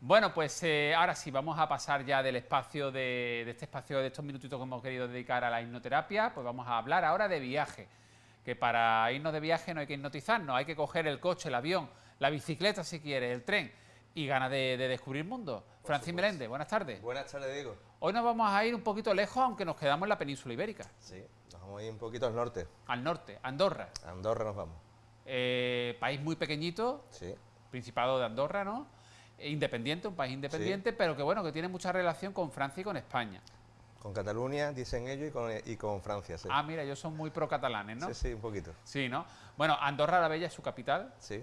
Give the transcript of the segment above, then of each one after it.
Bueno, pues eh, ahora sí, vamos a pasar ya del espacio de, este espacio, de estos minutitos que hemos querido dedicar a la hipnoterapia, pues vamos a hablar ahora de viaje, que para irnos de viaje no hay que hipnotizarnos, hay que coger el coche, el avión, la bicicleta si quieres, el tren y ganas de, descubrir mundo. Francis Meléndez, buenas tardes. Buenas tardes, Diego. Hoy nos vamos a ir un poquito lejos, aunque nos quedamos en la península ibérica. Sí, nos vamos a ir un poquito al norte. Al norte, Andorra. Andorra nos vamos. Eh, país muy pequeñito. Sí. Principado de Andorra, ¿no? independiente, un país independiente, pero que bueno, que tiene mucha relación con Francia y con España. Con Cataluña, dicen ellos, y con, y Francia, sí. Ah, mira, ellos son muy pro-catalanes, ¿no? Sí, sí, un poquito. Sí, ¿no? Bueno, Andorra la Bella es su capital. Sí.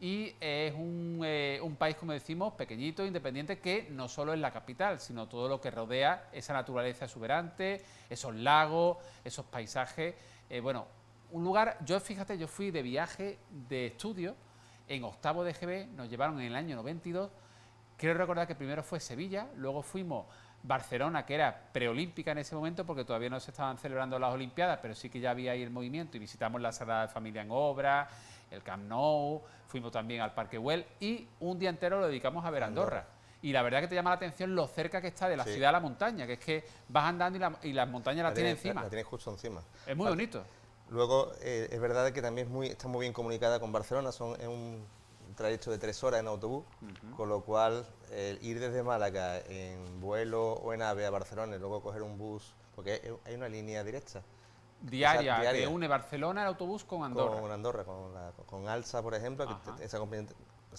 Y es un, eh, país, como decimos, pequeñito, independiente, que no solo es la capital, sino todo lo que rodea esa naturaleza exuberante, esos lagos, esos paisajes. Eh, bueno, un lugar, yo fíjate, yo fui de viaje de estudio en octavo de GB, nos llevaron en el año 92. Quiero recordar que primero fue Sevilla, luego fuimos Barcelona, que era preolímpica en ese momento, porque todavía no se estaban celebrando las Olimpiadas, pero sí que ya había ahí el movimiento y visitamos la de Familia en obra, el Camp Nou, fuimos también al Parque Well y un día entero lo dedicamos a ver Andorra. Y la verdad que te llama la atención lo cerca que está de la ciudad a la montaña, que es que vas andando y, la, las montañas la, encima. La tienes justo encima. Es muy ah, bonito. Luego, eh, es verdad que también muy, está muy bien comunicada con Barcelona, son, es un trayecto de tres horas en autobús, con lo cual ir desde Málaga en vuelo o en ave a Barcelona y luego coger un bus, porque hay, una línea directa. Diaria, que une Barcelona el autobús con Andorra. Con Andorra, con, Alsa, por ejemplo, esa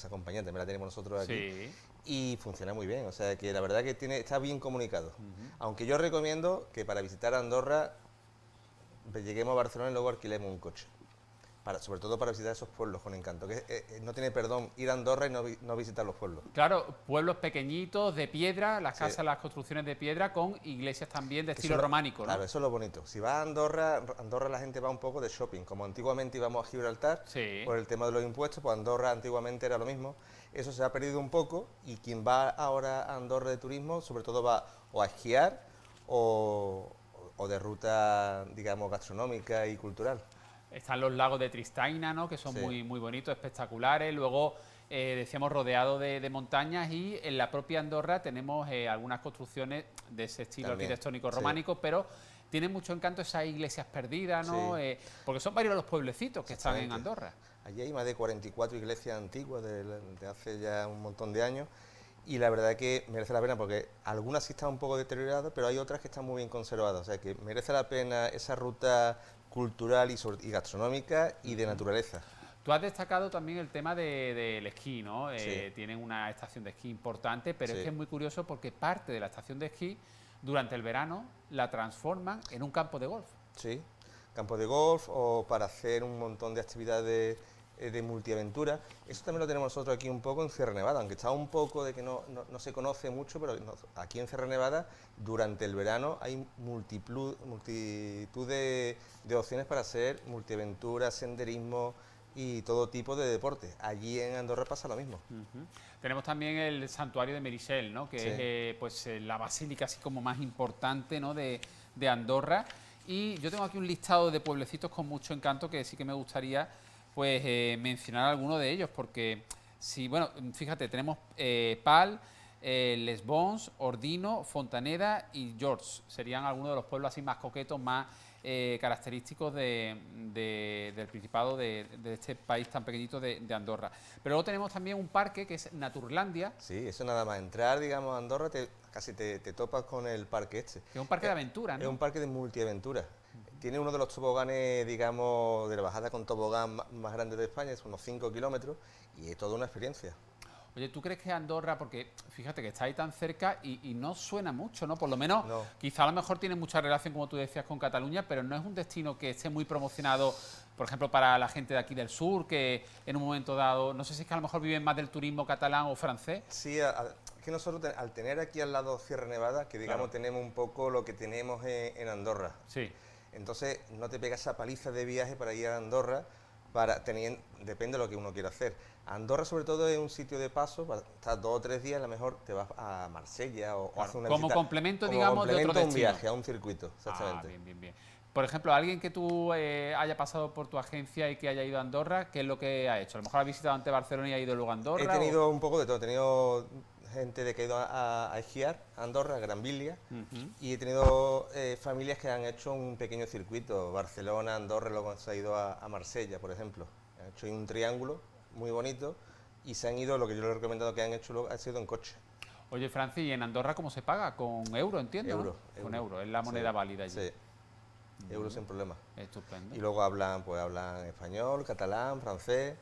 compañía, también la tenemos nosotros aquí. Y funciona muy bien, o sea que la verdad que tiene, está bien comunicado. Aunque yo recomiendo que para visitar Andorra lleguemos a Barcelona y luego alquilemos un coche. Para, sobre todo para visitar esos pueblos con encanto. Que eh, eh, no tiene perdón ir a Andorra y no, visitar los pueblos. Claro, pueblos pequeñitos, de piedra, las casas, las construcciones de piedra, con iglesias también de estilo románico. claro, eso es lo bonito. Si vas a Andorra, Andorra la gente va un poco de shopping. Como antiguamente íbamos a Gibraltar por el tema de los impuestos, pues Andorra antiguamente era lo mismo. Eso se ha perdido un poco y quien va ahora a Andorra de turismo, sobre todo va o a esquiar o, de ruta, digamos, gastronómica y cultural. Están los lagos de Tristaina, ¿no? que son muy, muy bonitos, espectaculares. Luego, eh, decíamos, rodeado de, montañas y en la propia Andorra tenemos eh, algunas construcciones de ese estilo arquitectónico románico, pero tiene mucho encanto esas iglesias perdidas, ¿no? Eh, porque son varios los pueblecitos que están en Andorra. Allí hay más de 44 iglesias antiguas de, de hace ya un montón de años y la verdad que merece la pena porque algunas sí están un poco deterioradas, pero hay otras que están muy bien conservadas. O sea que merece la pena esa ruta cultural y, gastronómica y de naturaleza. Tú has destacado también el tema del de, esquí, ¿no? Eh, tienen una estación de esquí importante, pero es que es muy curioso porque parte de la estación de esquí durante el verano la transforman en un campo de golf. Sí, campo de golf o para hacer un montón de actividades eh, de multiaventura. Eso también lo tenemos nosotros aquí un poco en Sierra Nevada, aunque está un poco de que no, se conoce mucho, pero aquí en Sierra Nevada durante el verano hay multitud, multitud de, opciones para hacer multiaventura, senderismo y todo tipo de deporte... Allí en Andorra pasa lo mismo. Tenemos también el santuario de Merisel, ¿no? que es eh, pues, eh, la basílica así como más importante ¿no? de, de Andorra. Y yo tengo aquí un listado de pueblecitos con mucho encanto que sí que me gustaría pues eh, mencionar alguno de ellos, porque si, bueno, fíjate, tenemos eh, Pal, eh, Lesbons, Ordino, Fontaneda y George. Serían algunos de los pueblos así más coquetos, más eh, característicos del Principado de, este país tan pequeñito de, Andorra. Pero luego tenemos también un parque que es Naturlandia. Sí, eso nada más entrar, digamos, a Andorra casi te, topas con el parque este. es un parque de aventura, ¿no? Es un parque de multiaventura. Tiene uno de los toboganes, digamos, de la bajada con tobogán más grande de España, es unos 5 kilómetros, y es toda una experiencia. Oye, ¿tú crees que Andorra, porque fíjate que está ahí tan cerca y, no suena mucho, ¿no? Por lo menos, quizá a lo mejor tiene mucha relación, como tú decías, con Cataluña, pero no es un destino que esté muy promocionado, por ejemplo, para la gente de aquí del sur, que en un momento dado, no sé si es que a lo mejor viven más del turismo catalán o francés. Sí, que nosotros al tener aquí al lado Sierra Nevada, que digamos tenemos un poco lo que tenemos en, eh, en Andorra. Sí. Entonces no te pegas esa paliza de viaje para ir a Andorra, para tener. depende de lo que uno quiera hacer. Andorra sobre todo es un sitio de paso, estás dos o tres días, a lo mejor te vas a Marsella o, haces una Como complemento, digamos, complemento de otro un viaje, a un circuito, ah, exactamente. bien, bien, bien. Por ejemplo, alguien que tú eh, haya pasado por tu agencia y que haya ido a Andorra, ¿qué es lo que ha hecho? A lo mejor ha visitado antes Barcelona y ha ido luego a Andorra. He tenido un poco de todo. He tenido gente de que ha ido a, a Andorra, Gran y he tenido eh, familias que han hecho un pequeño circuito, Barcelona, Andorra, luego se ha ido a, Marsella, por ejemplo. Han hecho un triángulo muy bonito y se han ido, lo que yo les he recomendado que han hecho luego, ha sido en coche. Oye, Francis, ¿y en Andorra cómo se paga? ¿Con euro, entiendo? Euro, Con euro, es la moneda válida allí. Sí. euro sin problema. Estupendo. Y luego hablan, pues hablan español, catalán, francés.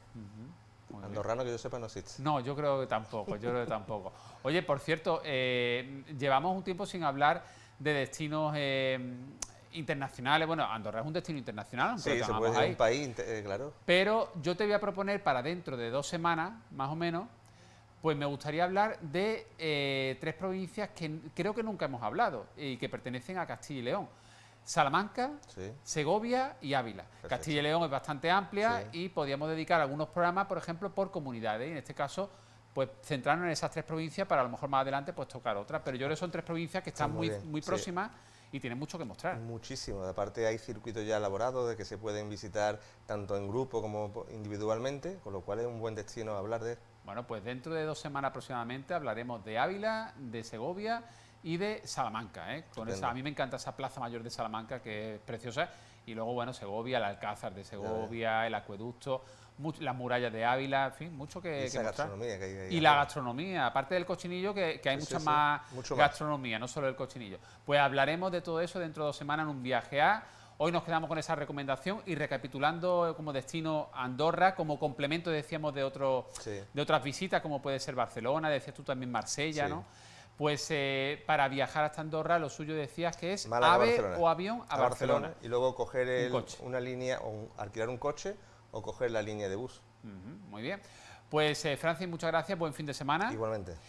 Andorrano que yo sepa no existe. No, yo creo que tampoco, yo creo tampoco. Oye, por cierto, eh, llevamos un tiempo sin hablar de destinos eh, internacionales. Bueno, Andorra es un destino internacional. Sí, se puede país, eh, claro. Pero yo te voy a proponer para dentro de dos semanas, más o menos, pues me gustaría hablar de tres provincias que creo que nunca hemos hablado y que pertenecen a Castilla y León. Salamanca, Segovia y Ávila. Castilla y León es bastante amplia y podíamos dedicar algunos programas, por ejemplo, por comunidades. Y en este caso, pues centrarnos en esas tres provincias para a lo mejor más adelante pues tocar otras. Pero yo creo que son tres provincias que están muy, muy, próximas y tienen mucho que mostrar. Muchísimo, aparte hay circuitos ya elaborados de que se pueden visitar tanto en grupo como individualmente, con lo cual es un buen destino hablar de. Bueno, pues dentro de dos semanas aproximadamente hablaremos de Ávila, de Segovia y de Salamanca. ¿eh? a mí me encanta esa Plaza Mayor de Salamanca, que es preciosa. Y luego, bueno, Segovia, el Alcázar de Segovia, el acueducto, las murallas de Ávila, en fin, mucho que, y y la gastronomía, aparte del cochinillo, que, hay mucha más gastronomía, no solo el cochinillo. Pues hablaremos de todo eso dentro de dos semanas en un viaje a... Hoy nos quedamos con esa recomendación y recapitulando eh, como destino Andorra, como complemento, decíamos, de, otro, de otras visitas, como puede ser Barcelona, decías tú también Marsella, ¿no? Pues eh, para viajar hasta Andorra, lo suyo decías que es ave o avión a, Barcelona. Y luego coger una línea, o alquilar un coche o coger la línea de bus. muy bien. Pues eh, Francis, muchas gracias, buen fin de semana. Igualmente.